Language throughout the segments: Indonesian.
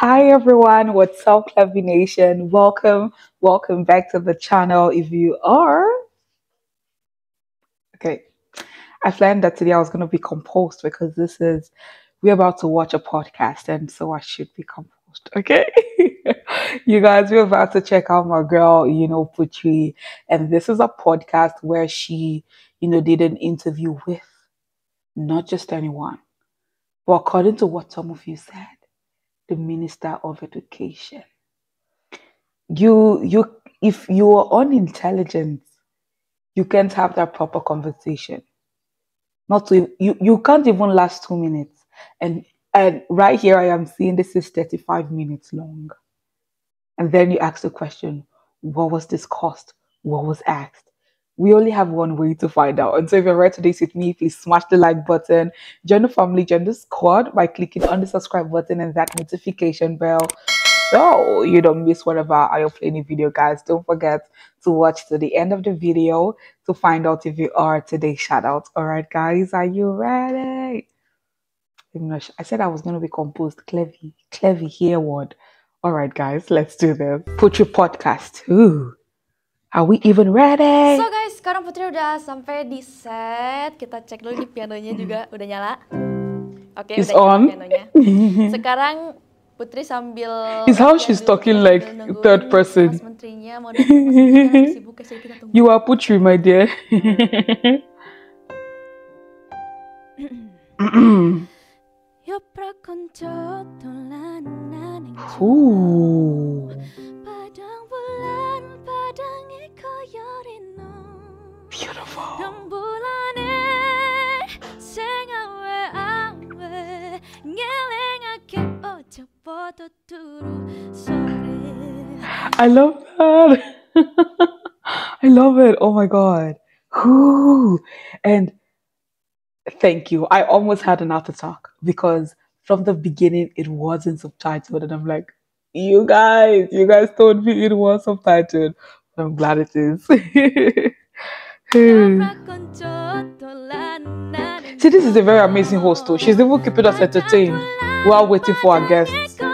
Hi everyone, what's up, Clubby Nation? Welcome, welcome back to the channel. If you are okay, I've learned that today I was going to be composed because this is we're about to watch a podcast, and so I should be composed. Okay, you guys, we're about to check out my girl, you know, Putri, and this is a podcast where she, you know, did an interview with not just anyone, but according to what some of you said the Minister of Education. You, you, if you are unintelligent, you can't have that proper conversation. Not to, you, you can't even last two minutes. And, and right here, I am seeing this is 35 minutes long. And then you ask the question, what was discussed? What was asked? we only have one way to find out. And so if you're right this with me, please smash the like button, join the family, join the squad by clicking on the subscribe button and that notification bell so you don't miss whatever I upload any video, guys. Don't forget to watch to the end of the video to find out if you are today's shout out. All right, guys, are you ready? I said I was going to be composed. Clevy, clevy, hear word. All right, guys, let's do this. Put your podcast. Ooh, are we even ready? So sekarang Putri udah sampai di set. Kita cek dulu di pianonya juga udah nyala. Oke, okay, udah on. pianonya. Sekarang Putri sambil Is how she's talking like third person. Mas menterinya mau sibuk kita tunggu. You are Putri, my dear. Ooh. beautiful. I love that. I love it. Oh my god. And thank you. I almost had an heart attack because from the beginning it wasn't subtitled, and I'm like, you guys, you guys told me it was subtitled. I'm glad it is. Hmm. See, this is a very amazing host, too. She's even keeping us entertained while waiting for our guests. Hmm.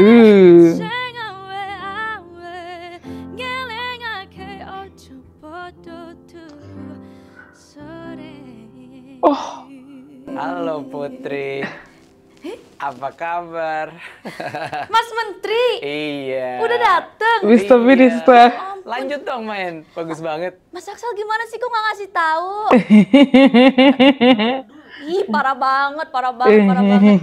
hmm. Oh. hello, Putri. Apa kabar? Mas Menteri. Iya. Udah dateng. Mister iya. Lanjut dong main. Bagus banget. Mas Axel gimana sih kok nggak ngasih tahu? Ih, parah banget, parah banget, parah banget.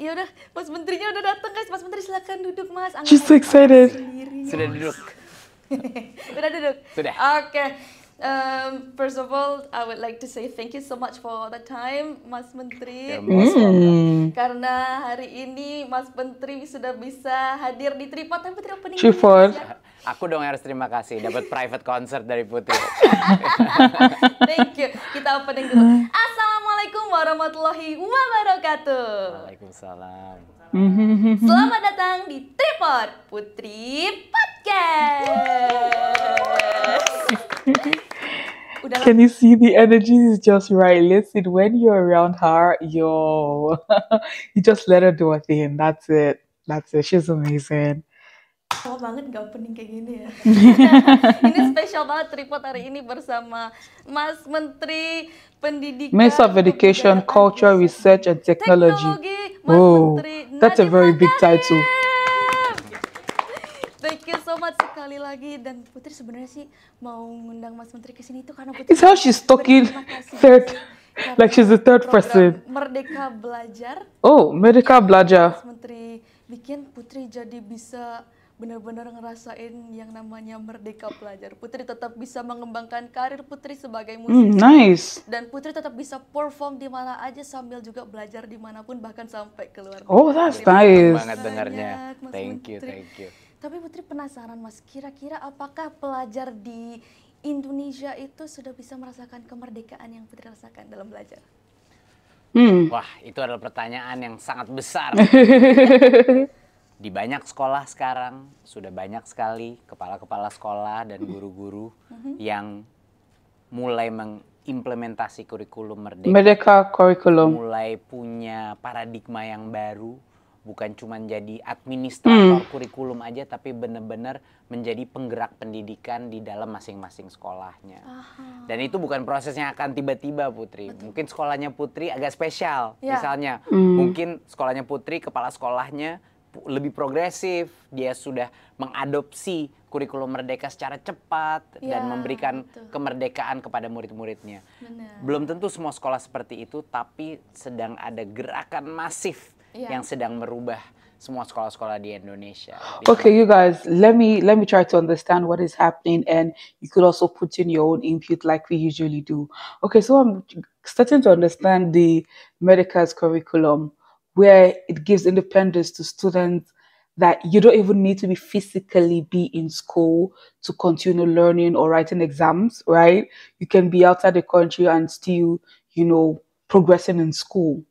Iya udah, Mas Menterinya udah dateng guys. Mas Menteri silakan duduk Mas. Angkat excited. Sudah duduk. Sudah duduk. Sudah. Oke. Okay. Um, first of all, I would like to say thank you so much for the time, Mas Menteri. mm. Karena hari ini Mas Menteri sudah bisa hadir di Tripod, tapi tidak Opening. Tripod. Ya? Aku dong harus terima kasih, dapat private concert dari Putri. thank you. Kita opening dulu. Hmm. Assalamualaikum warahmatullahi wabarakatuh. Waalaikumsalam. Mm-hmm. Selamat datang di Tripod Putri Podcast. Can you see the energy is just right? Listen, when you're around her, yo, you just let her do her thing. That's it. That's it. She's amazing. oh, banget gak opening kayak gini ya. ini spesial banget tripod hari ini bersama Mas Menteri Pendidikan, Minister of Education, Culture, Research, and Technology. Teknologi Wow, Menteri that's a very big title. Thank you so much sekali lagi dan Putri sebenarnya sih mau ngundang Mas Menteri ke sini itu karena Putri. It's how she's talking third, like she's the third person. Merdeka Belajar. Oh, Merdeka iya, Belajar. Mas Menteri bikin Putri jadi bisa benar-benar ngerasain yang namanya merdeka pelajar. Putri tetap bisa mengembangkan karir Putri sebagai hmm, musisi. Mm, nice. Dan Putri tetap bisa perform di mana aja sambil juga belajar dimanapun bahkan sampai keluar. Oh, that's Terima nice. banget dengarnya. Thank you, thank you. Tapi Putri penasaran Mas, kira-kira apakah pelajar di Indonesia itu sudah bisa merasakan kemerdekaan yang Putri rasakan dalam belajar? Hmm. Wah, itu adalah pertanyaan yang sangat besar. di banyak sekolah sekarang sudah banyak sekali kepala-kepala sekolah dan mm-hmm. guru-guru mm-hmm. yang mulai mengimplementasi kurikulum merdeka. Merdeka kurikulum. Mulai punya paradigma yang baru, bukan cuma jadi hmm. administrator mm. kurikulum aja tapi benar-benar menjadi penggerak pendidikan di dalam masing-masing sekolahnya. Aha. Dan itu bukan prosesnya akan tiba-tiba Putri. Betul. Mungkin sekolahnya Putri agak spesial. Ya. Misalnya, mm. mungkin sekolahnya Putri kepala sekolahnya lebih progresif, dia sudah mengadopsi kurikulum merdeka secara cepat ya, dan memberikan betul. kemerdekaan kepada murid-muridnya. Belum tentu semua sekolah seperti itu, tapi sedang ada gerakan masif ya. yang sedang merubah semua sekolah-sekolah di Indonesia. Okay, you guys, let me let me try to understand what is happening, and you could also put in your own input like we usually do. Okay, so I'm starting to understand the Medicare's curriculum. where it gives independence to students that you don't even need to be physically be in school to continue learning or writing exams, right? You can be outside the country and still, you know, progressing in school,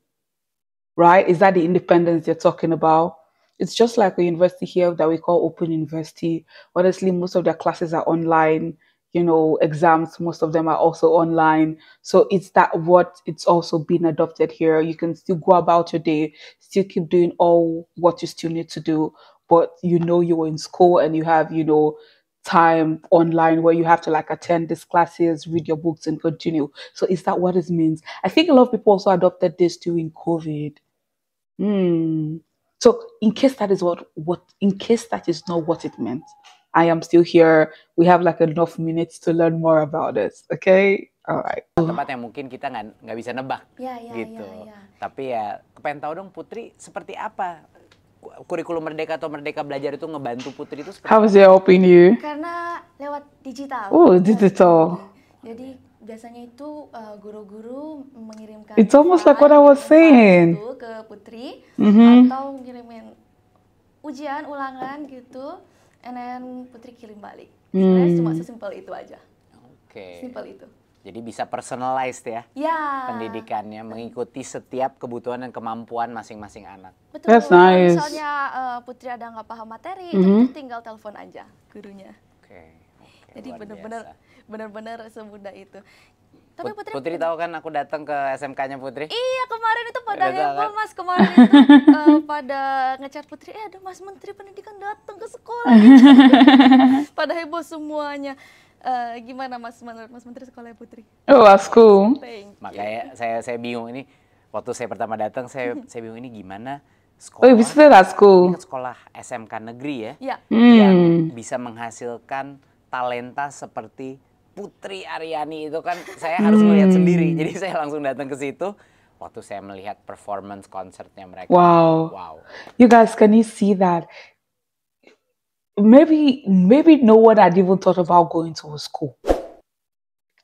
right? Is that the independence you're talking about? It's just like a university here that we call Open University. Honestly, most of their classes are online you know, exams, most of them are also online. So it's that what it's also been adopted here. You can still go about your day, still keep doing all what you still need to do, but you know you were in school and you have, you know, time online where you have to like attend these classes, read your books, and continue. So is that what it means? I think a lot of people also adopted this during COVID. Hmm. So in case that is what what in case that is not what it meant, I am still here. We have like enough minutes to learn more about this. Okay? Alright. Tempat yang mungkin kita nggak nggak bisa nebak. Yeah, yeah, ya, gitu. Ya, ya. Tapi ya kepengen tahu dong Putri seperti apa kurikulum merdeka atau merdeka belajar itu ngebantu Putri itu seperti How is your opinion? Karena lewat digital. Oh, digital. Jadi biasanya itu eh, guru-guru uh, mengirimkan It's almost like what I was gitu saying. Itu ke Putri mm -hmm. atau ngirimin ujian ulangan gitu and then Putri kirim balik. Sebenarnya hmm. cuma sesimpel itu aja. Oke. Okay. Simpel itu. Jadi bisa personalized ya, yeah. pendidikannya mengikuti setiap kebutuhan dan kemampuan masing-masing anak. Betul. That's nice. Misalnya uh, Putri ada nggak paham materi, mm -hmm. tinggal telepon aja gurunya. Oke. Okay. Okay, Jadi benar-benar benar-benar semudah itu. Tapi Putri, Putri tahu kan aku datang ke SMK-nya Putri? Iya, kemarin itu pada heboh kan? Mas, kemarin itu uh, pada ngecat Putri, eh ada Mas Menteri Pendidikan datang ke sekolah. pada heboh semuanya. Uh, gimana Mas menurut Mas Menteri sekolah ya, Putri? Oh, Masku. Makanya saya saya bingung ini waktu saya pertama datang saya saya bingung ini gimana oh, iya, kan sekolah. Oh, bisa asku. Sekolah SMK negeri ya. Iya. Hmm. Yang bisa menghasilkan talenta seperti Putri Aryani itu kan saya harus hmm. melihat sendiri. Jadi saya langsung datang ke situ waktu saya melihat performance konsernya mereka. Wow. Wow. You guys can you see that? Maybe maybe no one had even thought about going to a school.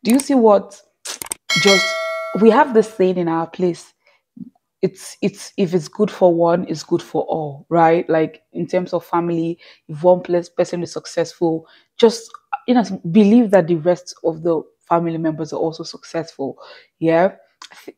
Do you see what just we have this saying in our place it's it's if it's good for one it's good for all right like in terms of family if one person is successful just you know believe that the rest of the family members are also successful yeah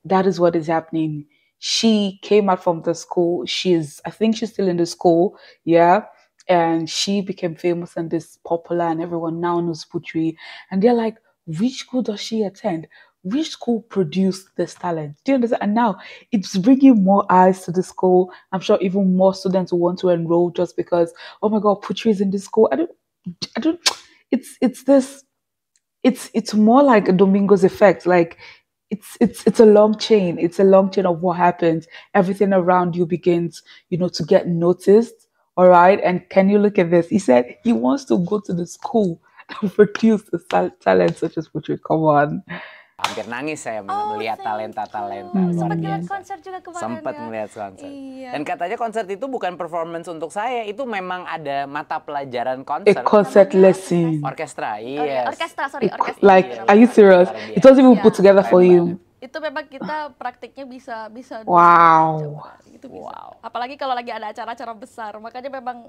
that is what is happening she came out from the school she's i think she's still in the school yeah and she became famous and this popular and everyone now knows putri and they're like which school does she attend which school produced this talent? Do you understand? And now it's bringing more eyes to the school. I'm sure even more students will want to enroll just because, oh my God, Putri is in this school. I don't, I don't. It's it's this, it's it's more like a Domingo's effect. Like it's it's it's a long chain. It's a long chain of what happens. Everything around you begins, you know, to get noticed. All right, and can you look at this? He said he wants to go to the school that produced the talent such as Putri. Come on. hampir nangis saya oh, melihat talenta-talenta oh, luar biasa. konser juga kemarin. Sempat ya. melihat konser. Iya. Dan katanya konser itu bukan performance untuk saya, itu memang ada mata pelajaran eh, konser. A concert lesson. Orkestra, iya. Yes. Orkestra, sorry, orkestra. Like, yeah, are you serious? It was even yeah. put together for you. Itu memang kita praktiknya bisa bisa. Wow. Itu bisa. Wow. Apalagi kalau lagi ada acara-acara besar, makanya memang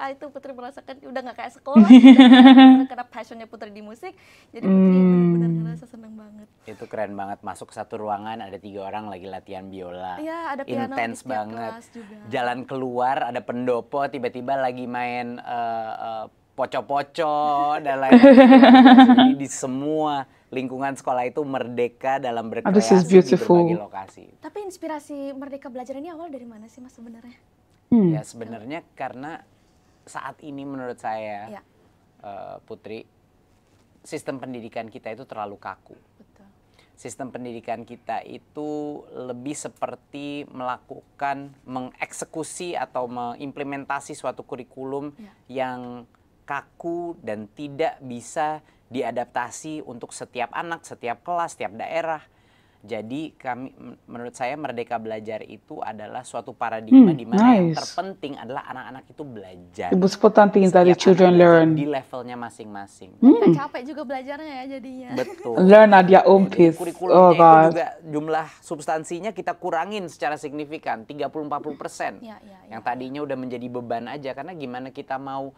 ah itu Putri merasakan udah nggak kayak sekolah gitu. karena passionnya Putri di musik jadi mm merasa hmm. seneng banget. Itu keren banget masuk satu ruangan ada tiga orang lagi latihan biola. Iya ada piano Intense banget. juga. Jalan keluar ada pendopo tiba-tiba lagi main uh, uh, poco-poco dan lain-lain. Jadi di semua lingkungan sekolah itu merdeka dalam berkreasi di berbagai lokasi. Tapi inspirasi merdeka belajar ini awal dari mana sih mas sebenarnya? Hmm. Ya sebenarnya karena saat ini menurut saya ya. uh, Putri sistem pendidikan kita itu terlalu kaku. Sistem pendidikan kita itu lebih seperti melakukan mengeksekusi atau mengimplementasi suatu kurikulum ya. yang kaku dan tidak bisa diadaptasi untuk setiap anak, setiap kelas, setiap daerah. Jadi kami menurut saya merdeka belajar itu adalah suatu paradigma hmm, di mana nice. yang terpenting adalah anak-anak itu belajar. Ibu was tadi children learn di levelnya masing-masing. Hmm. Kita capek juga belajarnya ya jadinya. Betul. Learn at your own pace. Kurikulumnya oh, God. juga jumlah substansinya kita kurangin secara signifikan 30-40 persen. Ya, ya, ya. Yang tadinya udah menjadi beban aja karena gimana kita mau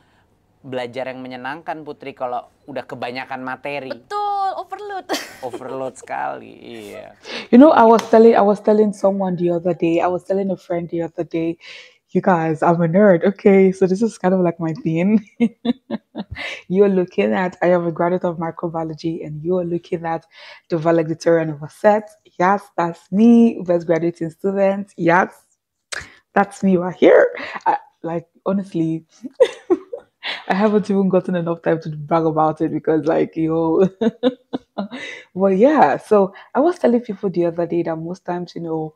belajar yang menyenangkan Putri kalau udah kebanyakan materi. Betul overload. overload sekali. Yeah. You know, I was telling I was telling someone the other day. I was telling a friend the other day. You guys, I'm a nerd. Okay, so this is kind of like my thing. you're looking at I have a graduate of microbiology, and you're looking at the valedictorian of a set. Yes, that's me, best graduating student. Yes, that's me. We're here. I, like honestly. I haven't even gotten enough time to brag about it because, like, yo. well, yeah. So I was telling people the other day that most times, you know,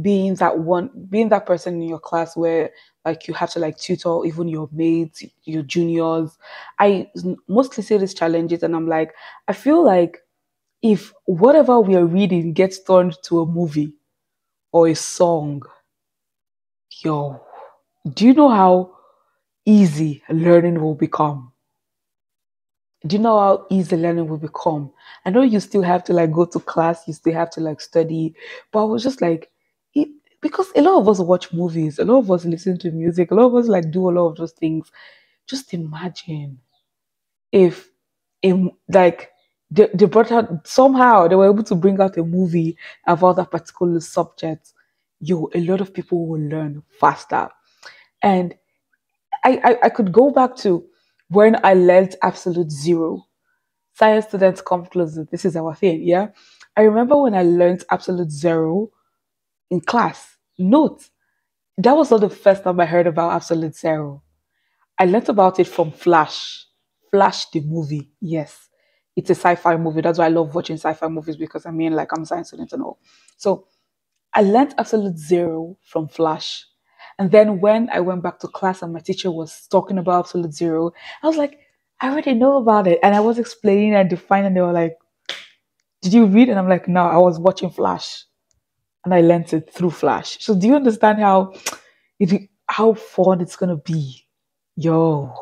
being that one, being that person in your class where like you have to like tutor even your mates, your juniors. I mostly see these challenges, and I'm like, I feel like if whatever we are reading gets turned to a movie or a song, yo, do you know how easy learning will become. Do you know how easy learning will become? I know you still have to like go to class, you still have to like study, but I was just like, it, because a lot of us watch movies, a lot of us listen to music, a lot of us like do a lot of those things. Just imagine if, in like, they, they brought out somehow they were able to bring out a movie about that particular subject. Yo, a lot of people will learn faster. And I, I, I could go back to when I learned absolute zero. Science students come closer. This is our thing, yeah. I remember when I learned absolute zero in class. Note, that was not the first time I heard about absolute zero. I learned about it from Flash. Flash the movie, yes. It's a sci-fi movie. That's why I love watching sci-fi movies because I mean like I'm a science student and all. So I learned absolute zero from Flash. And then when I went back to class and my teacher was talking about absolute zero, I was like, I already know about it. And I was explaining and defining, and they were like, Did you read? And I'm like, No, I was watching Flash. And I learned it through Flash. So do you understand how it how fun it's gonna be? Yo.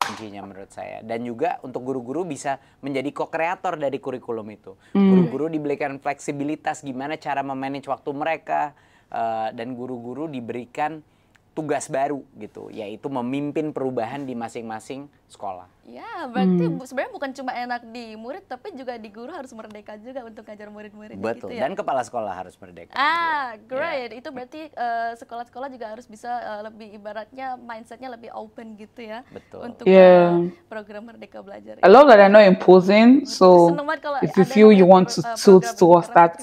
kuncinya menurut saya. Dan juga untuk guru-guru bisa menjadi co creator dari kurikulum itu. Hmm. Guru-guru mm. diberikan fleksibilitas gimana cara memanage waktu mereka, Eh, dan guru-guru diberikan tugas baru gitu, yaitu memimpin perubahan di masing-masing sekolah. Ya, berarti hmm. sebenarnya bukan cuma enak di murid, tapi juga di guru harus merdeka juga untuk ngajar murid-murid. Gitu Betul. Gitu ya? Dan kepala sekolah harus merdeka. Ah, iya. great. Yeah. Itu berarti eh, sekolah-sekolah uh, juga harus bisa uh, lebih ibaratnya mindsetnya lebih open gitu ya. Betul. Untuk yeah. Eh, program merdeka belajar. I ya. love that I know imposing. So if you feel you want to to, towards that,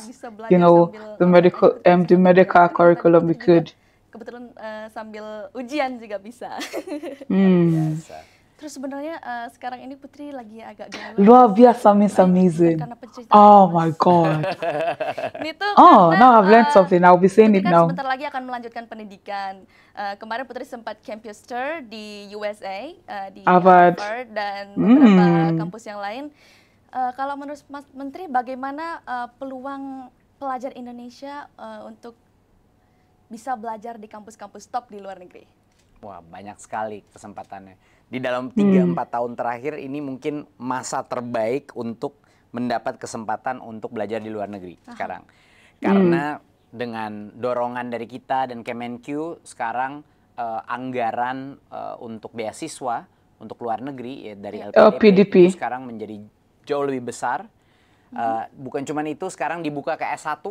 you know, the medical gitu, um, the medical curriculum, we could kebetulan uh, sambil ujian juga bisa. Hmm. Terus sebenarnya uh, sekarang ini Putri lagi agak galau. Luar biasa Miss Amazing. Oh my god. ini tuh Oh, karena, now I've learned eh, something. I'll be saying it kan now. Sebentar lagi akan melanjutkan pendidikan. Uh, kemarin Putri sempat campus tour di USA, uh, di Harvard, ah, Harvard dan beberapa hmm. kampus yang lain. Uh, kalau menurut Mas Menteri, bagaimana uh, peluang pelajar Indonesia uh, untuk bisa belajar di kampus-kampus top di luar negeri? Wah, banyak sekali kesempatannya. Di dalam 3-4 hmm. tahun terakhir ini mungkin masa terbaik untuk mendapat kesempatan untuk belajar di luar negeri Aha. sekarang. Karena hmm. dengan dorongan dari kita dan Kemenq sekarang uh, anggaran uh, untuk beasiswa untuk luar negeri ya dari iya. LPDP, LPDP. sekarang menjadi jauh lebih besar. Hmm. Eh, bukan cuma itu, sekarang dibuka ke S1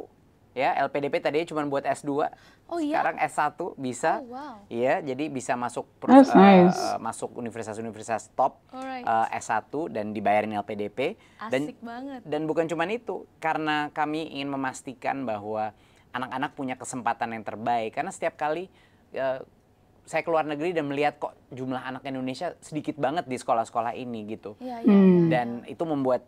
ya LPDP tadinya cuma buat S2 oh, iya? sekarang S1 bisa oh, wow. ya jadi bisa masuk per, eh, nice. uh, masuk universitas-universitas top right. uh, eh, S1 dan dibayarin LPDP Asik dan banget. dan bukan cuma itu karena kami ingin memastikan bahwa anak-anak punya kesempatan yang terbaik karena setiap kali uh, saya keluar negeri dan melihat kok jumlah anak Indonesia sedikit banget di sekolah-sekolah ini gitu. Ya, ya, hmm. Iya. Dan itu membuat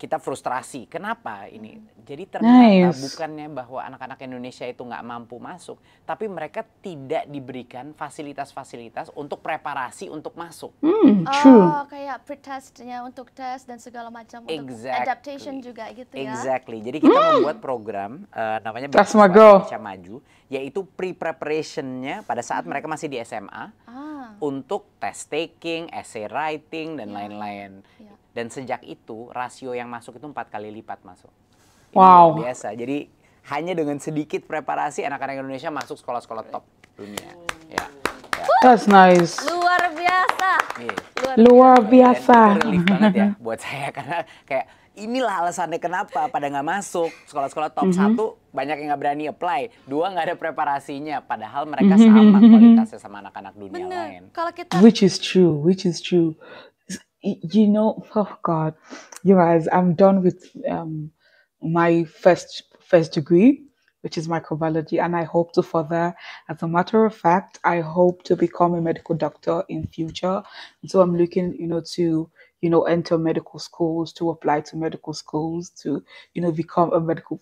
kita frustrasi. Kenapa ini? Hmm. Jadi ternyata nice. bukannya bahwa anak-anak Indonesia itu nggak mampu masuk, tapi mereka tidak diberikan fasilitas-fasilitas untuk preparasi untuk masuk. Hmm, oh, true. Oh, kayak pretestnya untuk tes dan segala macam exactly. untuk adaptation juga gitu ya. Exactly. Jadi kita hmm. membuat program uh, namanya Bersama Indonesia Maju, yaitu pre-preparationnya pada saat hmm. mereka masih di SMA ah. untuk test taking, essay writing dan ya. lain-lain. Yeah. Dan sejak itu rasio yang masuk itu empat kali lipat masuk. Ini wow. Biasa. Jadi hanya dengan sedikit preparasi anak-anak Indonesia masuk sekolah-sekolah top dunia. Ya. ya. That's nice. Luar biasa. Yeah. Luar iya. biasa. Iya, luar biasa. ya buat saya karena kayak inilah alasannya kenapa pada nggak masuk sekolah-sekolah top mm -hmm. satu banyak yang nggak berani apply dua nggak ada preparasinya padahal mereka mm-hmm. sama kualitasnya sama anak-anak dunia Bener. lain. Kalau kita which is true, which is true. you know, oh God, you guys, I'm done with um, my first first degree, which is microbiology, and I hope to further. As a matter of fact, I hope to become a medical doctor in future. And so I'm looking, you know, to you know enter medical schools, to apply to medical schools, to you know become a medical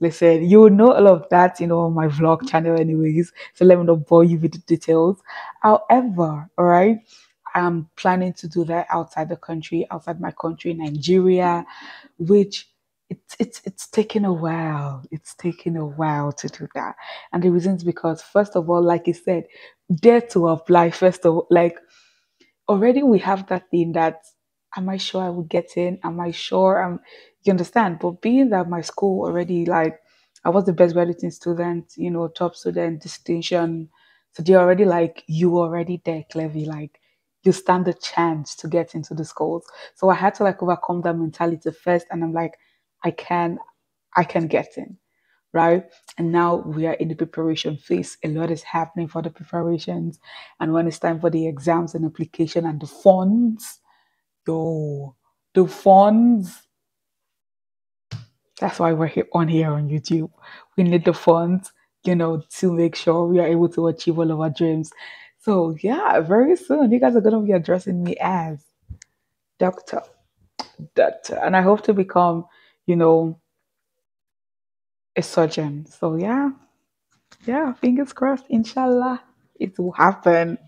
listen, you will know all of that, you know, on my vlog channel, anyways. So let me not bore you with the details. However, all right, I'm planning to do that outside the country, outside my country, Nigeria, which it's it's it's taken a while. It's taken a while to do that, and the reason is because first of all, like you said, dare to apply. First of all, like already we have that thing that am I sure I will get in? Am I sure? Um, you understand? But being that my school already like I was the best graduating student, you know, top student distinction. So they're already like, you already there, Clevy. Like, you stand a chance to get into the schools. So I had to like overcome that mentality first. And I'm like, I can, I can get in. Right. And now we are in the preparation phase. A lot is happening for the preparations. And when it's time for the exams and application and the funds, yo, the funds. That's why we're here on here on YouTube. We need the funds, you know, to make sure we are able to achieve all of our dreams. So yeah, very soon you guys are going to be addressing me as doctor, doctor, and I hope to become, you know, a surgeon. So yeah, yeah, fingers crossed. Inshallah, it will happen.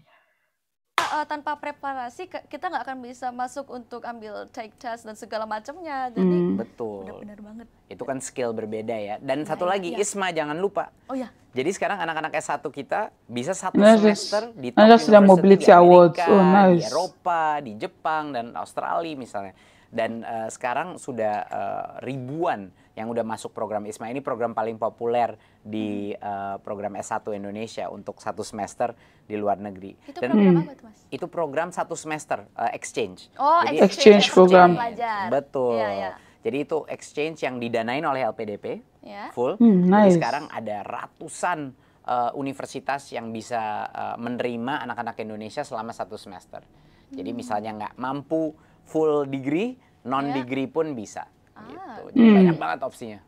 uh, tanpa preparasi kita nggak akan bisa masuk untuk ambil take test dan segala macamnya. Jadi hmm. betul. benar banget. Itu kan skill berbeda ya. Dan nah, satu lagi ya. Isma jangan lupa. Oh ya. Jadi sekarang anak-anak S1 kita bisa satu nice. Nah, semester di top oh, nice. sudah mobility di Amerika, awards. Oh, nice. di Eropa, di Jepang dan Australia misalnya. Dan uh, sekarang sudah uh, ribuan yang udah masuk program ISMA. Ini program paling populer di uh, program S1 Indonesia untuk satu semester di luar negeri. Itu Dan apa tuh, Mas? Itu program satu semester uh, exchange. Oh, Jadi, exchange, exchange program. Belajar. Betul. Ya, ya. Jadi itu exchange yang didanain oleh LPDP yeah. full. Hmm, nice. Jadi sekarang ada ratusan uh, universitas yang bisa uh, menerima anak-anak Indonesia selama satu semester. Hmm. Jadi misalnya nggak mampu full degree, non iya. degree yeah. pun bisa. Ah. Gitu. Jadi hmm. banyak banget opsinya.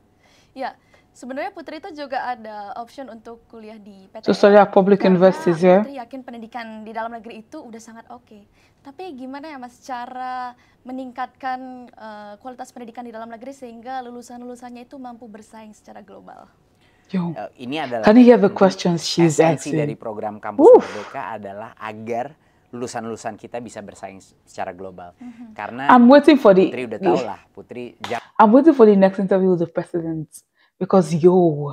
Ya, Sebenarnya Putri itu juga ada option untuk kuliah di PTN. E. Terus public investasi ya. Putri yakin pendidikan di dalam negeri itu udah sangat oke. Okay. Tapi gimana ya Mas cara meningkatkan uh, kualitas pendidikan di dalam negeri sehingga lulusan-lulusannya itu mampu bersaing secara global? Yo. Uh, ini adalah Can you hear the questions she's asking? dari program kampus Oof. Merdeka adalah agar lulusan-lulusan kita bisa bersaing secara global. Mm -hmm. Karena I'm waiting for the Putri udah tahu lah, Putri I'm waiting for the next interview with the president because yo,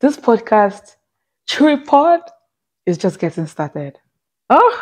this podcast, Chewy Pod, is just getting started. Oh, ah.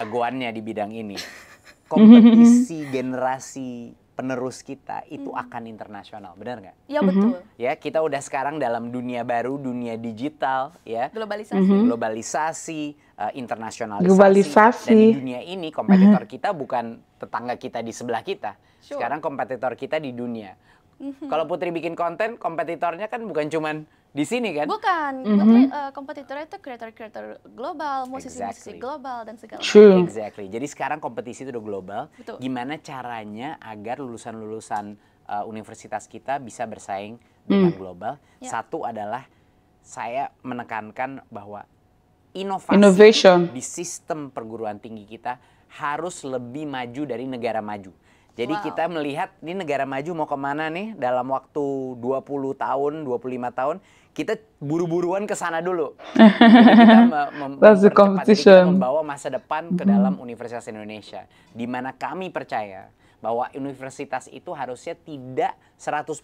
jagoannya di bidang ini. Kompetisi generasi penerus kita itu hmm. akan internasional, benar nggak? Ya betul. Hmm. Ya kita udah sekarang dalam dunia baru, dunia digital, ya. Globalisasi. Mm -hmm. Globalisasi, uh, internasionalisasi. Globalisasi. Dan di dunia ini kompetitor mm -hmm. kita bukan tetangga kita di sebelah kita. Sure. Sekarang kompetitor kita di dunia hmm Kalau Putri bikin konten, kompetitornya kan bukan cuman di sini kan? Bukan, mm-hmm. Putri uh, kompetitornya itu creator-creator global, musisi-musisi exactly. global dan segala macam. True. Exactly. Jadi sekarang kompetisi itu udah global. Betul. Gimana caranya agar lulusan-lulusan uh, universitas kita bisa bersaing mm. dengan global? Yeah. Satu adalah saya menekankan bahwa inovasi Innovation. di sistem perguruan tinggi kita harus lebih maju dari negara maju. Jadi wow. kita melihat ini negara maju mau kemana nih dalam waktu 20 tahun, 25 tahun, kita buru-buruan ke sana dulu. kita mem Kita membawa masa depan ke mm-hmm. dalam Universitas Indonesia, di mana kami percaya bahwa universitas itu harusnya tidak 100%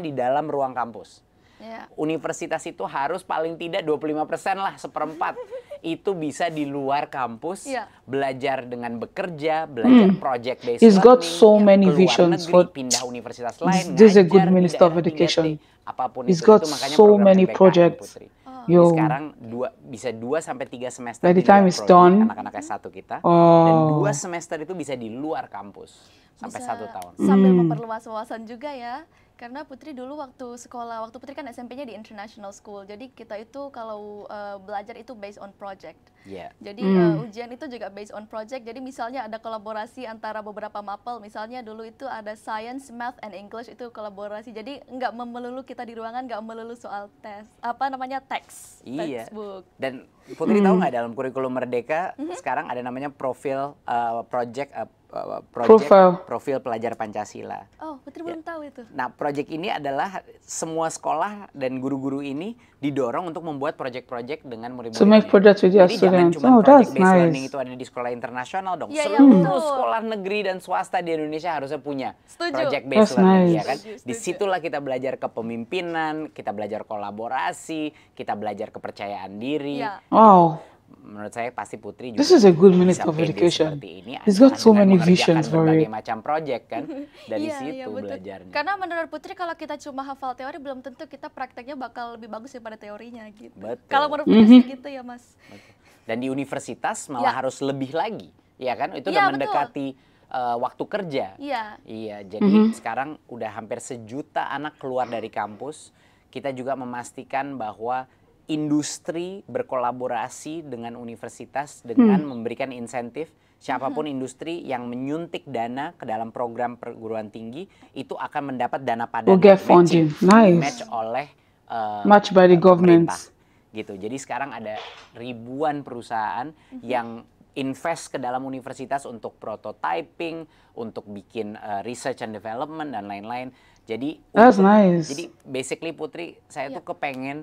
di dalam ruang kampus. Yeah. Universitas itu harus paling tidak 25% lah seperempat itu bisa di luar kampus yeah. belajar dengan bekerja, belajar mm. project based He's learning, got so ya, many keluar visions negeri, for pindah universitas lain. This, this is a good minister of education. Apapun He's itu, got itu, so many projects. Oh. Yo. Sekarang dua, bisa 2 sampai 3 semester By the time is done, anak-anak S1 kita oh. dan 2 semester itu bisa di luar kampus sampai satu tahun. Sambil mm. memperluas wawasan juga ya. Karena Putri dulu waktu sekolah, waktu Putri kan SMP-nya di International School, jadi kita itu kalau uh, belajar itu based on project. Yeah. Jadi mm. uh, ujian itu juga based on project. Jadi misalnya ada kolaborasi antara beberapa mapel, misalnya dulu itu ada science, math, and English itu kolaborasi. Jadi nggak memelulu kita di ruangan, nggak melulu soal tes, apa namanya teks, iya. textbook. Dan Putri mm. tahu hmm. nggak dalam kurikulum Merdeka mm -hmm. sekarang ada namanya profil uh, project uh, project profil. profil pelajar Pancasila. Oh, Putri belum ya. tahu itu. Nah, proyek ini adalah semua sekolah dan guru-guru ini didorong untuk membuat proyek-proyek dengan murid-murid. To make projects with your cuma oh, project nice. learning itu ada di sekolah internasional dong. Yeah, iya, Seluruh yeah, hmm. sekolah negeri dan swasta di Indonesia harusnya punya proyek project based that's learning nice. ya kan. Di situlah kita belajar kepemimpinan, kita belajar kolaborasi, kita belajar kepercayaan diri. Yeah. Wow menurut saya pasti Putri juga This is a good minute of education. Ini He's got so many visions for it. macam project kan dari yeah, situ yeah, betul. belajarnya. Karena menurut Putri kalau kita cuma hafal teori belum tentu kita prakteknya bakal lebih bagus daripada teorinya gitu. Betul. Kalau menurut Putri mm -hmm. gitu ya Mas. Dan di universitas malah yeah. harus lebih lagi, ya kan? Itu iya, udah mendekati uh, waktu kerja. Iya. Iya, jadi mm -hmm. sekarang udah hampir sejuta anak keluar dari kampus. Kita juga memastikan bahwa industri berkolaborasi dengan universitas dengan hmm. memberikan insentif siapapun hmm. industri yang menyuntik dana ke dalam program perguruan tinggi itu akan mendapat dana pada we'll get matching, nice. match oleh uh, match by the government gitu. Jadi sekarang ada ribuan perusahaan hmm. yang invest ke dalam universitas untuk prototyping, untuk bikin uh, research and development dan lain-lain. Jadi That's nice. Jadi basically Putri, saya yeah. tuh ya. kepengen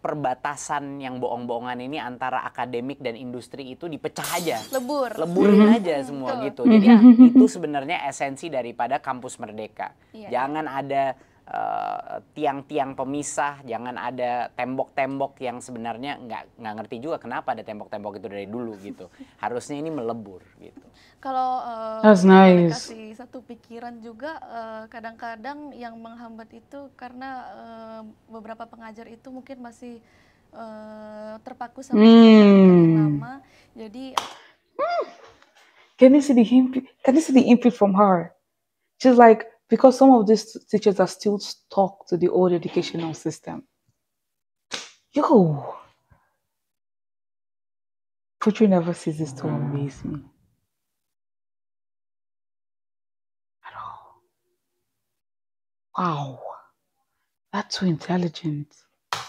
perbatasan yang bohong-bohongan ini antara akademik dan industri itu dipecah aja. Lebur. Leburin mm-hmm. aja semua gitu. Jadi ya, mhm. itu sebenarnya esensi daripada kampus merdeka. Iya, Jangan ada Eh, tiang-tiang uh, pemisah, jangan ada tembok-tembok yang sebenarnya nggak nggak ngerti juga kenapa ada tembok-tembok itu dari dulu gitu. Harusnya ini melebur gitu. Kalau uh, That's nice. kasih satu pikiran juga eh, kadang-kadang uh, yang menghambat itu karena uh, beberapa pengajar itu mungkin masih uh, terpaku sama hmm. lama. Jadi hmm. Can you see the imp Can you see the from her? She's like because some of these teachers are still stuck to the old educational system. Yo, Putri never ceases to amaze me. At all. Wow, that's so intelligent.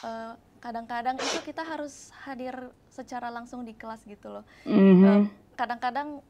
kadang eh, kadang-kadang itu kita harus hadir secara langsung di kelas gitu loh. Mm-hmm. Uh, kadang-kadang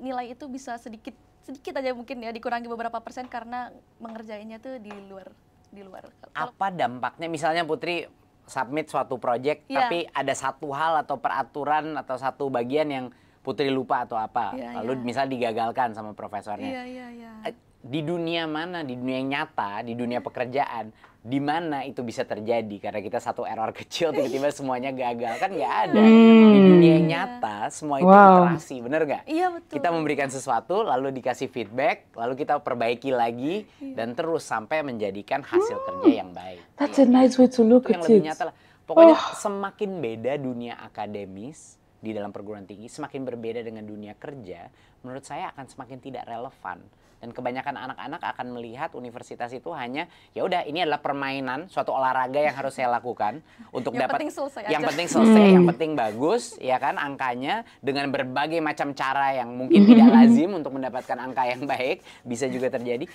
nilai itu bisa sedikit sedikit aja mungkin ya dikurangi beberapa persen karena mengerjainya tuh di luar di luar. Apa dampaknya misalnya Putri submit suatu project yeah. tapi ada satu hal atau peraturan atau satu bagian yang Putri lupa atau apa, yeah, lalu yeah. misalnya digagalkan sama profesornya. Yeah, yeah, yeah. Di dunia mana, di dunia yang nyata, di dunia pekerjaan, di mana itu bisa terjadi karena kita satu error kecil tiba-tiba semuanya gagal kan nggak ada hmm. di dunia nyata semua itu wow. iterasi bener nggak? Iya betul. Kita memberikan sesuatu lalu dikasih feedback lalu kita perbaiki lagi iya. dan terus sampai menjadikan hasil hmm. kerja yang baik. That's a nice way to look itu at yang lebih nyata lah. Pokoknya oh. semakin beda dunia akademis di dalam perguruan tinggi semakin berbeda dengan dunia kerja menurut saya akan semakin tidak relevan dan kebanyakan anak-anak akan melihat universitas itu hanya ya udah ini adalah permainan suatu olahraga yang harus saya lakukan untuk yang dapat penting yang aja. penting selesai hmm. yang penting bagus ya kan angkanya dengan berbagai macam cara yang mungkin tidak lazim untuk mendapatkan angka yang baik bisa juga terjadi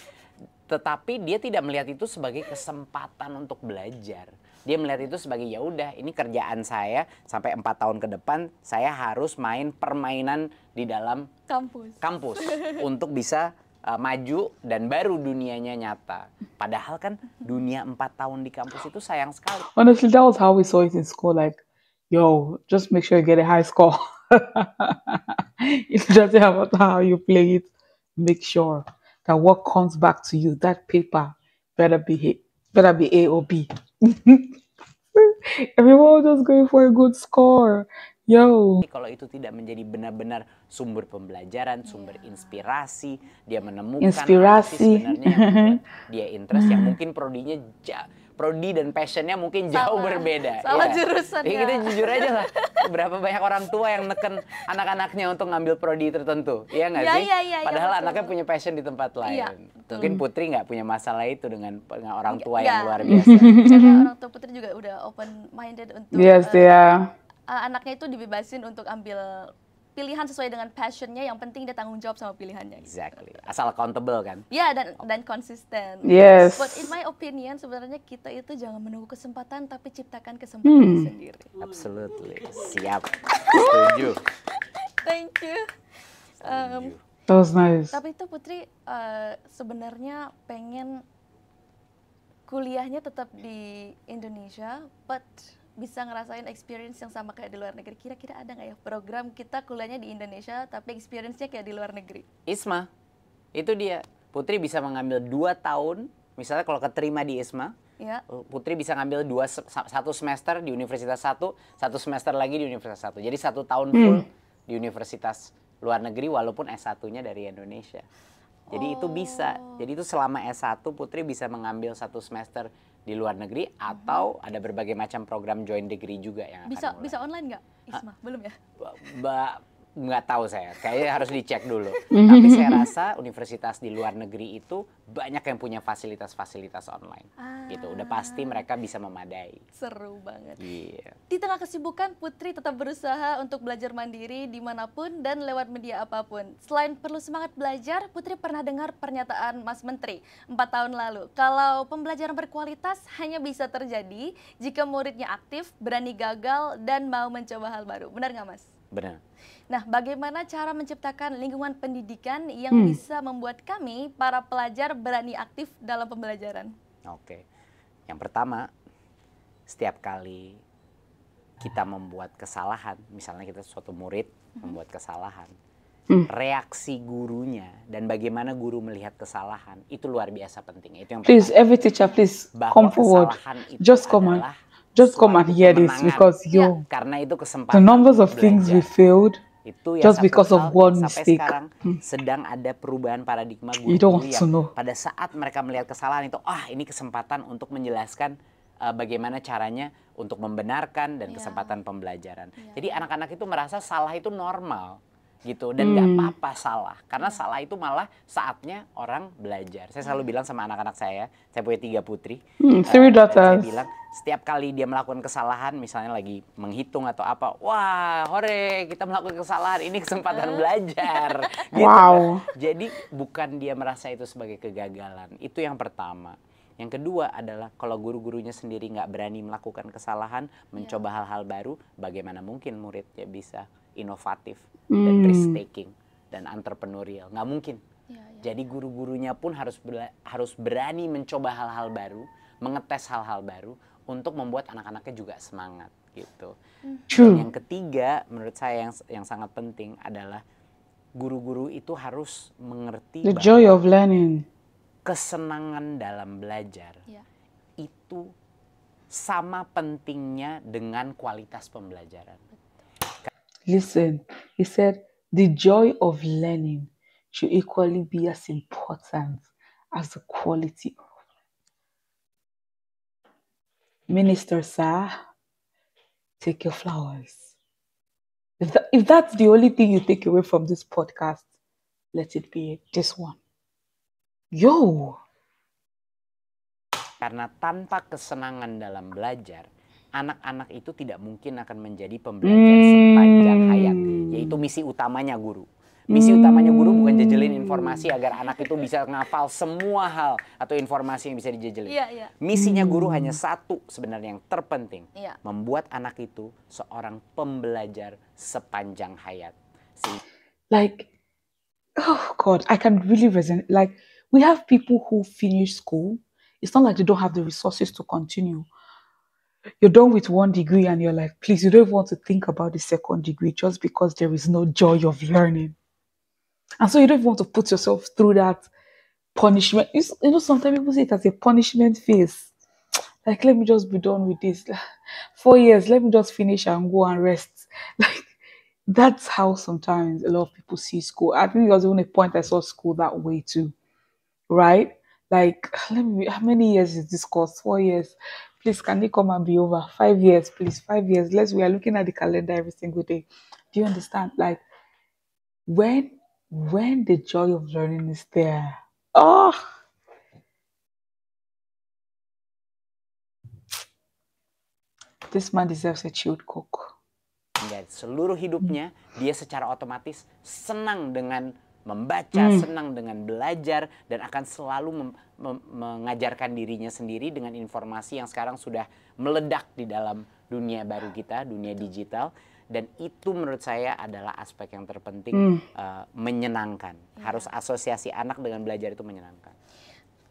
tetapi dia tidak melihat itu sebagai kesempatan untuk belajar. Dia melihat itu sebagai ya udah ini kerjaan saya sampai empat tahun ke depan saya harus main permainan di dalam kampus. Kampus untuk bisa uh, maju dan baru dunianya nyata. Padahal kan dunia empat tahun di kampus itu sayang sekali. Honestly, that was how we saw it in school. Like, yo, just make sure you get a high score. it doesn't matter how you play it. Make sure that what comes back to you, that paper, better be better be A or B. Everyone was just going for a good score. Yo. Kalau itu tidak menjadi benar-benar sumber pembelajaran, sumber inspirasi, dia menemukan inspirasi sebenarnya yang dia interest yang mungkin prodinya ja, prodi dan passionnya mungkin jauh Sama. berbeda. Salah ya. jurusan. Ya, kita jujur aja lah. Berapa banyak orang tua yang neken anak-anaknya untuk ngambil prodi tertentu, ya nggak ya, sih? Ya, ya, ya Padahal ya, anaknya punya passion di tempat iya. lain. Ya, Mungkin Putri nggak punya masalah itu dengan, orang tua ya, yang luar iya. biasa. Karena orang tua Putri juga udah open minded untuk. Yes, uh, eh, ya. Yeah uh, anaknya itu dibebasin untuk ambil pilihan sesuai dengan passionnya yang penting dia tanggung jawab sama pilihannya gitu. exactly asal accountable kan ya yeah, dan dan konsisten yes but in my opinion sebenarnya kita itu jangan menunggu kesempatan tapi ciptakan kesempatan hmm. sendiri absolutely siap setuju thank you um, That was nice. Tapi itu Putri uh, sebenarnya pengen kuliahnya tetap di Indonesia, but bisa ngerasain experience yang sama kayak di luar negeri. Kira-kira ada nggak ya program kita kuliahnya di Indonesia tapi experience-nya kayak di luar negeri? ISMA, itu dia. Putri bisa mengambil dua tahun, misalnya kalau keterima di ISMA, ya. Putri bisa ngambil dua, satu semester di universitas satu, satu semester lagi di universitas satu. Jadi satu tahun full hmm. di universitas luar negeri walaupun S1-nya dari Indonesia. Jadi oh. itu bisa. Jadi itu selama S1 Putri bisa mengambil satu semester di luar negeri atau hmm. ada berbagai macam program join degree juga yang bisa akan mulai. bisa online nggak Isma ha? Ah, belum ya Mbak nggak tahu saya, kayaknya harus dicek dulu. Tapi saya rasa universitas di luar negeri itu banyak yang punya fasilitas-fasilitas online. Ah. Gitu, udah pasti mereka bisa memadai. Seru banget. Iya. Yeah. Di tengah kesibukan, Putri tetap berusaha untuk belajar mandiri dimanapun dan lewat media apapun. Selain perlu semangat belajar, Putri pernah dengar pernyataan Mas Menteri empat tahun lalu. Kalau pembelajaran berkualitas hanya bisa terjadi jika muridnya aktif, berani gagal, dan mau mencoba hal baru. Benar nggak Mas? Benar. Nah, bagaimana cara menciptakan lingkungan pendidikan yang hmm. bisa membuat kami para pelajar berani aktif dalam pembelajaran? Oke. Yang pertama, setiap kali kita membuat kesalahan, misalnya kita suatu murid hmm. membuat kesalahan, hmm. reaksi gurunya dan bagaimana guru melihat kesalahan itu luar biasa penting. Itu yang please every teacher please Bahwa come forward. Just come on. Just come and hear this because ya. you yeah. karena itu kesempatan. The numbers of things we failed itu ya Just because of one sampai mistake. sekarang hmm. sedang ada perubahan paradigma guru-guru yang pada saat mereka melihat kesalahan itu ah ini kesempatan untuk menjelaskan uh, bagaimana caranya untuk membenarkan dan yeah. kesempatan pembelajaran. Yeah. Jadi anak-anak itu merasa salah itu normal gitu dan nggak hmm. apa-apa salah karena salah itu malah saatnya orang belajar saya selalu hmm. bilang sama anak-anak saya saya punya tiga putri hmm, uh, saya bilang setiap kali dia melakukan kesalahan misalnya lagi menghitung atau apa wah hore kita melakukan kesalahan ini kesempatan ah. belajar gitu. wow jadi bukan dia merasa itu sebagai kegagalan itu yang pertama yang kedua adalah kalau guru-gurunya sendiri nggak berani melakukan kesalahan, ya. mencoba hal-hal yeah. baru, bagaimana mungkin muridnya bisa inovatif hmm. dan risk taking dan entrepreneurial nggak mungkin ya, ya. jadi guru-gurunya pun harus harus berani mencoba hal-hal baru mengetes hal-hal baru untuk membuat anak-anaknya juga semangat gitu hmm. True. dan yang ketiga menurut saya yang yang sangat penting adalah guru-guru itu harus mengerti the joy of learning kesenangan dalam belajar yeah. itu sama pentingnya dengan kualitas pembelajaran Listen, he said, the joy of learning should equally be as important as the quality. Minister, sir, take your flowers. If, that, if that's the only thing you take away from this podcast, let it be this one. Yo! Karena tanpa kesenangan dalam belajar, anak-anak itu tidak mungkin akan menjadi pembelajar hmm. sepanjang hayat, yaitu misi utamanya guru. Misi hmm. utamanya guru bukan jejelin informasi agar anak itu bisa ngafal semua hal atau informasi yang bisa dijejelin. Iya, iya. Misinya guru hmm. hanya satu sebenarnya yang terpenting, iya. membuat anak itu seorang pembelajar sepanjang hayat. Like, oh God, I can really resonate. Like, we have people who finish school. It's not like they don't have the resources to continue. you're done with one degree and you're like, please, you don't want to think about the second degree just because there is no joy of learning. And so you don't want to put yourself through that punishment. You, you know, sometimes people see it as a punishment phase. Like, let me just be done with this. Four years, let me just finish and go and rest. Like, that's how sometimes a lot of people see school. I think there was even a point I saw school that way too, right? Like, let me, how many years is this course? Four years please can he come and be over five years please five years let's we are looking at the calendar every single day do you understand like when when the joy of learning is there oh this man deserves a chilled cook dan seluruh hidupnya dia secara otomatis senang dengan membaca, hmm. senang dengan belajar dan akan selalu mengajarkan dirinya sendiri dengan informasi yang sekarang sudah meledak di dalam dunia baru kita, dunia digital dan itu menurut saya adalah aspek yang terpenting hmm. uh, menyenangkan. Iya. Harus asosiasi anak dengan belajar itu menyenangkan.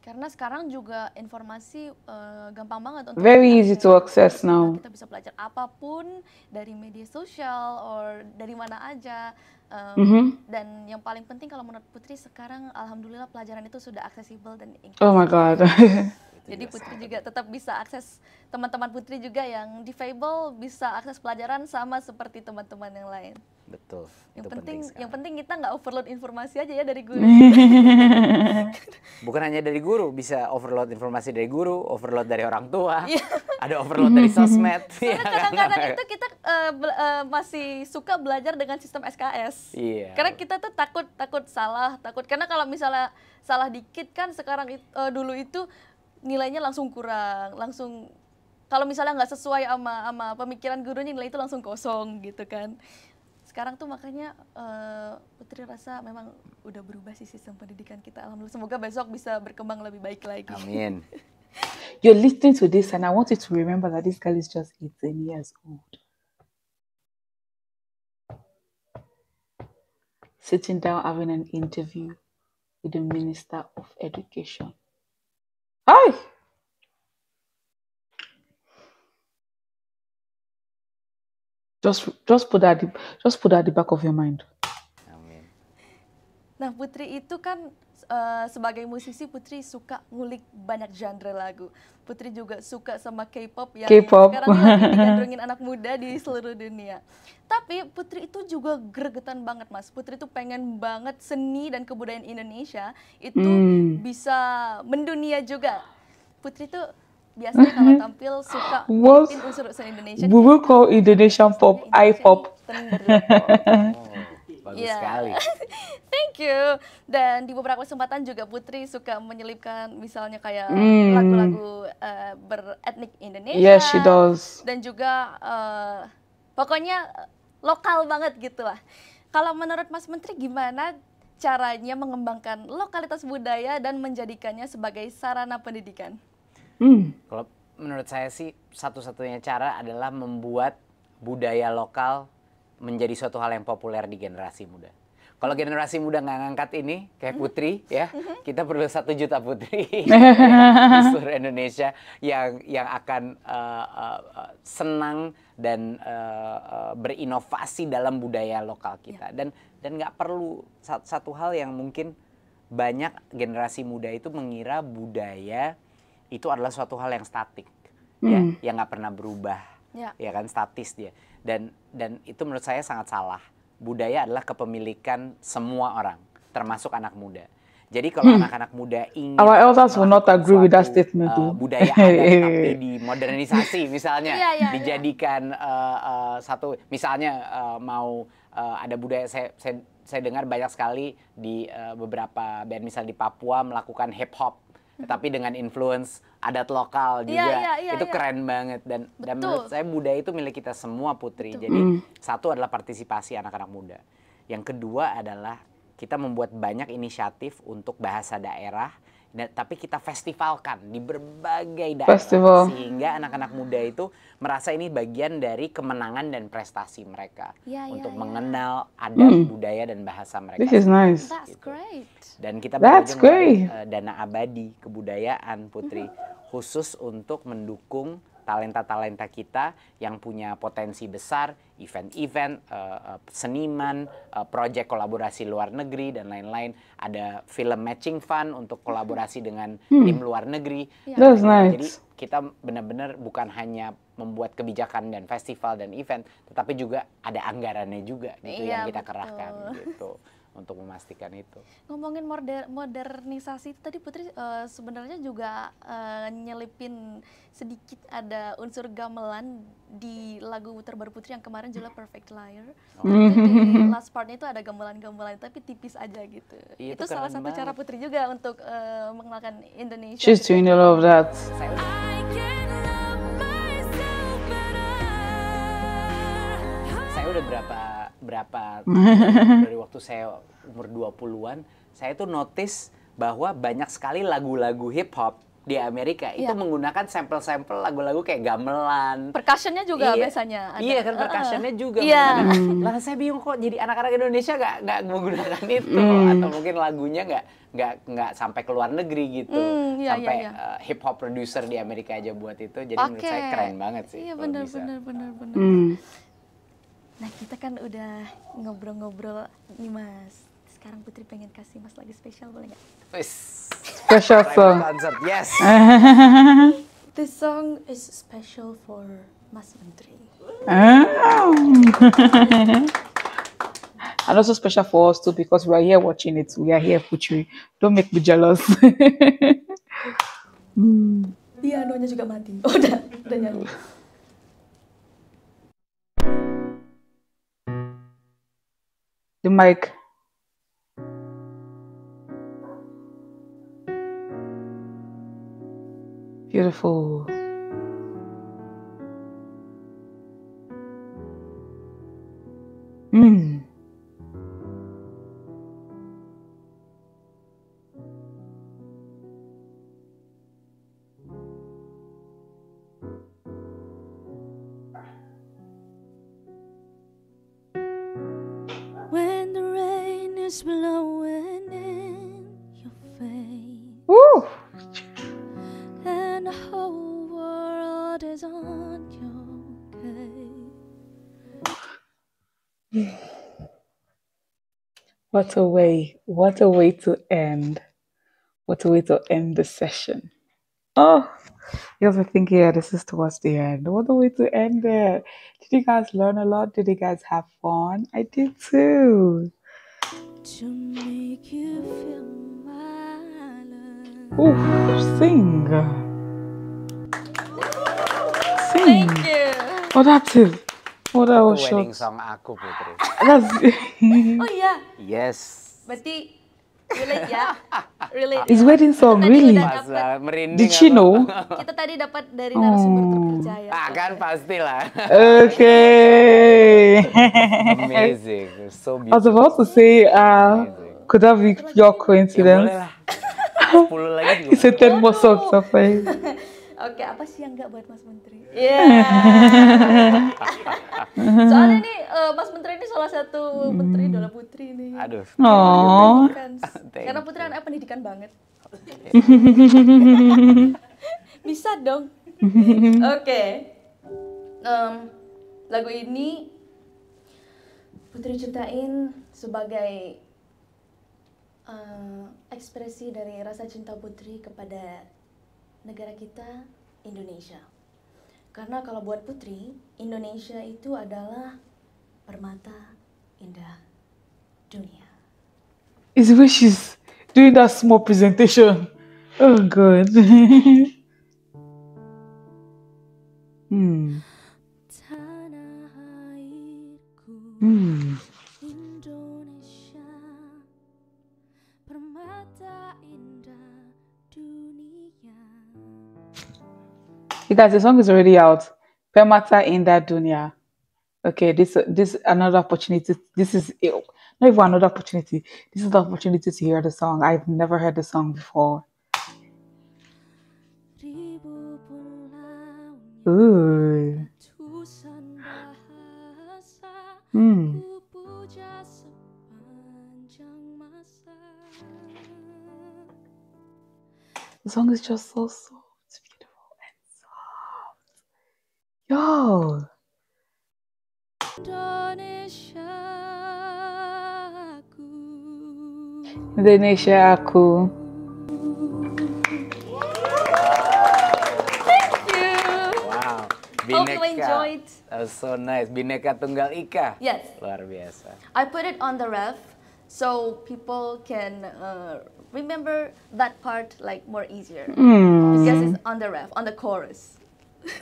Karena sekarang juga informasi uh, gampang banget untuk Very easy to access now. Kita bisa belajar apapun dari media sosial or dari mana aja. Um, mm -hmm. Dan yang paling penting kalau menurut Putri sekarang alhamdulillah pelajaran itu sudah aksesibel dan inclusive. Oh my god. Jadi Putri juga tetap bisa akses teman-teman Putri juga yang difabel bisa akses pelajaran sama seperti teman-teman yang lain. Betul. Yang itu penting, penting yang penting kita nggak overload informasi aja ya dari guru. Bukan hanya dari guru, bisa overload informasi dari guru, overload dari orang tua, iya. ada overload dari sosmed. Iya, karena kadang-kadang ya, itu kita uh, uh, masih suka belajar dengan sistem SKS. Iya. Karena kita tuh takut takut salah, takut karena kalau misalnya salah dikit kan sekarang uh, dulu itu nilainya langsung kurang, langsung kalau misalnya nggak sesuai sama sama pemikiran gurunya nilai itu langsung kosong gitu kan sekarang tuh makanya uh, Putri rasa memang udah berubah sih sistem pendidikan kita. Alhamdulillah semoga besok bisa berkembang lebih baik lagi. Amin. You're listening to this and I want you to remember that this girl is just 18 years old. Sitting down having an interview with the Minister of Education. Hi! Just just put that just put that at the back of your mind. Amin. Nah, Putri itu kan uh, sebagai musisi Putri suka ngulik banyak genre lagu. Putri juga suka sama K-pop yang sekarang lagi digandrungin anak muda di seluruh dunia. Tapi Putri itu juga gregetan banget, Mas. Putri itu pengen banget seni dan kebudayaan Indonesia itu hmm. bisa mendunia juga. Putri itu biasanya kalau mm-hmm. tampil suka mungkin unsur-unsur Indonesia. Google gitu. call Indonesian pop, I-pop. Oh, bagus yeah. sekali. Thank you. Dan di beberapa kesempatan juga Putri suka menyelipkan misalnya kayak hmm. lagu-lagu mm. uh, beretnik Indonesia. Yes, she does. Dan juga uh, pokoknya lokal banget gitu lah. Kalau menurut Mas Menteri gimana caranya mengembangkan lokalitas budaya dan menjadikannya sebagai sarana pendidikan? Hmm. Kalau menurut saya sih satu-satunya cara adalah membuat budaya lokal menjadi suatu hal yang populer di generasi muda. Kalau generasi muda nggak ngangkat ini, kayak hmm. Putri ya, hmm. kita perlu satu juta Putri di seluruh Indonesia yang yang akan uh, uh, senang dan uh, uh, berinovasi dalam budaya lokal kita. Ya. Dan dan nggak perlu satu, satu hal yang mungkin banyak generasi muda itu mengira budaya itu adalah suatu hal yang statik mm. ya hmm. yang nggak pernah berubah yeah. ya kan statis dia dan dan itu menurut saya sangat salah budaya adalah kepemilikan semua orang termasuk anak muda jadi kalau hmm. anak-anak muda ingin Our elders will not agree with that eh, statement uh, budaya ada tapi dimodernisasi misalnya yeah, yeah, iya. dijadikan yeah. Uh, eh, uh, satu misalnya uh, mau uh, ada budaya saya, saya saya dengar banyak sekali di uh, beberapa band misalnya di Papua melakukan hip hop Hmm. tapi dengan influence adat lokal iya, juga. Yeah, yeah, yeah, itu iya. keren banget dan dan menurut saya budaya itu milik kita semua Putri. Betul. Jadi hmm. satu adalah partisipasi anak-anak muda. Yang kedua adalah kita membuat banyak inisiatif untuk bahasa daerah dan, tapi kita festivalkan di berbagai daerah Festival. sehingga anak-anak muda itu merasa ini bagian dari kemenangan dan prestasi mereka ya, ya untuk ya, mengenal ya. adat mm. budaya dan bahasa mereka. This is nice. Gitu. That's great. Dan kita That's great. Dari, eh, dana abadi kebudayaan Putri mm -hmm. khusus untuk mendukung talenta-talenta kita yang punya potensi besar, event-event, uh, uh, seniman, uh, eh, proyek kolaborasi luar negeri dan lain-lain. Ada film matching fund untuk kolaborasi hmm. dengan hmm. tim luar negeri. Yeah. That's nice. Jadi kita benar-benar bukan hanya membuat kebijakan dan festival dan event, tetapi juga ada anggarannya juga gitu yeah, yang kita betul. kerahkan gitu untuk memastikan itu. Ngomongin moder modernisasi tadi Putri uh, sebenarnya juga uh, nyelipin sedikit ada unsur gamelan di lagu terbaru Putri yang kemarin judulnya Perfect Liar. Oh. last partnya itu ada gamelan-gamelan tapi tipis aja gitu. Iya, itu, itu salah satu banget. cara Putri juga untuk uh, eh, mengenalkan Indonesia. She's gitu. doing all of that. Saya udah berapa berapa dari waktu saya umur 20-an, saya tuh notice bahwa banyak sekali lagu-lagu hip hop di Amerika yeah. itu iya. menggunakan sampel-sampel lagu-lagu kayak gamelan. Percussionnya juga iya. biasanya. Ada. Iya kan percussionnya uh, juga. Iya. Yeah. Hmm. Lalu saya bingung kok jadi anak-anak Indonesia nggak nggak menggunakan itu mm. atau mungkin lagunya gak, nggak nggak sampai ke luar negeri gitu mm, yeah, iya, sampai yeah, iya. yeah. Uh, hip hop producer di Amerika aja buat itu. Jadi okay. menurut saya keren banget sih. Iya benar benar benar benar. Hmm. Nah kita kan udah ngobrol-ngobrol nih mas. Sekarang Putri pengen kasih mas lagi spesial boleh nggak? Special song. yes. This song is special for Mas Menteri. Ah. and also special for us too because we are here watching it. We are here, Putri. Don't make me jealous. Pianonya hmm. iya, doanya juga mati. Oh, udah, udah nyala. the mic. Beautiful. Hmm. What a way. What a way to end. What a way to end the session. Oh, you also think, yeah, this is towards the end. What a way to end it. Did you guys learn a lot? Did you guys have fun? I did too. To make you feel my Ooh, sing. Sing. Thank you. Oh, that's it. Ora oh, Itu wedding song aku, Putri. oh iya? Yes. Berarti relate ya? Relate. It's wedding song, really? Dapet, Did she know? Kita tadi dapat dari narasumber oh. terpercaya. Ah, kan pastilah. Oke. Okay. Amazing. So beautiful. I was about to say, uh, could that be your coincidence? Ya, boleh lah. 10 lagi juga. It's a 10 more songs of ya? Oke, apa sih yang enggak buat Mas Menteri? Iya. Yeah. Soalnya ini uh, Mas Menteri ini salah satu Menteri hmm. dalam Putri ini. Aduh. Oh. Karena Putri anak pendidikan banget. Bisa dong. Oke. Okay. Um, lagu ini Putri ciptain sebagai uh, ekspresi dari rasa cinta Putri kepada negara kita Indonesia. Karena kalau buat Putri, Indonesia itu adalah permata indah dunia. Is the way she's doing that small presentation. Oh god. hmm. Hmm. You guys, the song is already out. Permata in that dunya. Okay, this this another opportunity. This is not even another opportunity. This is the opportunity to hear the song. I've never heard the song before. Ooh. Hmm. hmm. The song is just so soft. Yo. Indonesia aku. Thank you. Wow. Bineka. Hope you enjoyed. That was so nice. Bineka Tunggal Ika. Yes. Luar biasa. I put it on the ref so people can uh, remember that part like more easier. Mm. Because it's on the ref, on the chorus.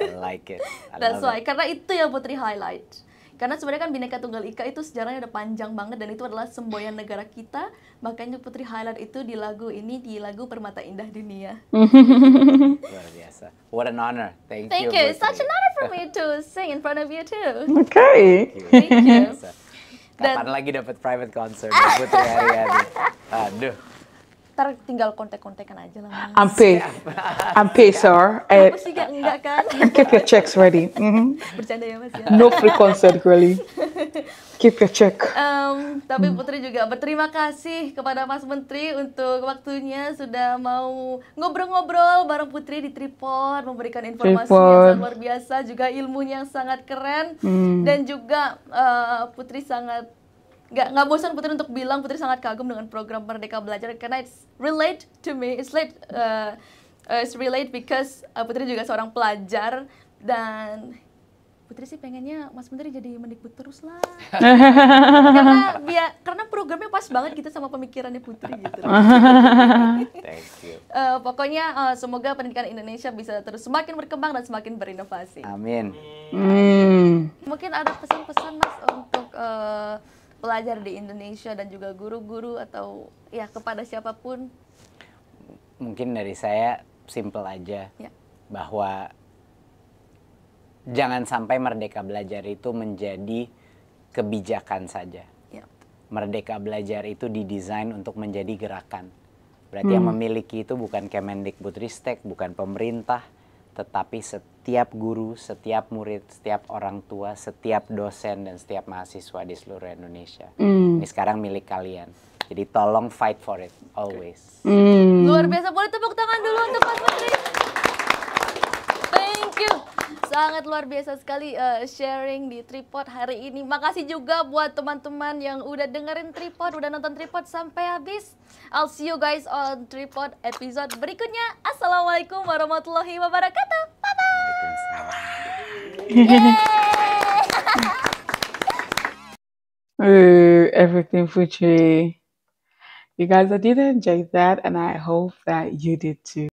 I like it. I That's why. It. Karena itu yang Putri highlight. Karena sebenarnya kan bineka Tunggal Ika itu sejarahnya udah panjang banget dan itu adalah semboyan negara kita. Makanya Putri highlight itu di lagu ini di lagu Permata Indah Dunia. Luar biasa. What an honor. Thank, Thank you. Thank you. It's such an honor for me to sing in front of you too. Okay. Thank you. Thank you. Kapan lagi dapat private concert Putri Aryani? Aduh ntar tinggal kontak-kontakan aja lah. Mas. I'm pay, I'm pay, sir. Apa eh, sih gak enggak kan? Keep your checks ready. Mm -hmm. Bercanda ya mas ya. No free concert really. Keep your check. Um, tapi mm. Putri juga berterima kasih kepada Mas Menteri untuk waktunya sudah mau ngobrol-ngobrol bareng Putri di Tripod, memberikan informasi Tripod. yang luar biasa, juga ilmunya yang sangat keren mm. dan juga uh, Putri sangat nggak nggak bosan Putri untuk bilang Putri sangat kagum dengan program Merdeka Belajar karena it's relate to me it's relate uh, uh it's relate because uh, Putri juga seorang pelajar dan Putri sih pengennya Mas Menteri jadi mendikbud terus lah. karena biar karena programnya pas banget gitu sama pemikirannya Putri gitu. Thank you. Uh, pokoknya uh, semoga pendidikan Indonesia bisa terus semakin berkembang dan semakin berinovasi. Amin. Hmm. Mungkin ada pesan-pesan Mas untuk uh, pelajar di Indonesia dan juga guru-guru atau ya kepada siapapun? Mungkin dari saya simple aja ya. bahwa jangan sampai merdeka belajar itu menjadi kebijakan saja. Ya. Merdeka belajar itu didesain untuk menjadi gerakan. Berarti hmm. yang memiliki itu bukan Kemendikbudristek, bukan pemerintah, tetapi setiap setiap guru, setiap murid, setiap orang tua, setiap dosen dan setiap mahasiswa di seluruh Indonesia. Mm. Ini sekarang milik kalian. Jadi tolong fight for it always. Mm. Luar biasa boleh tepuk tangan dulu untuk Mas Menteri sangat luar biasa sekali uh, sharing di Tripod hari ini. Makasih juga buat teman-teman yang udah dengerin Tripod, udah nonton Tripod sampai habis. I'll see you guys on Tripod episode berikutnya. Assalamualaikum warahmatullahi wabarakatuh. Bye bye. Ooh, everything Fuji. You guys, I did enjoy that, and I hope that you did too.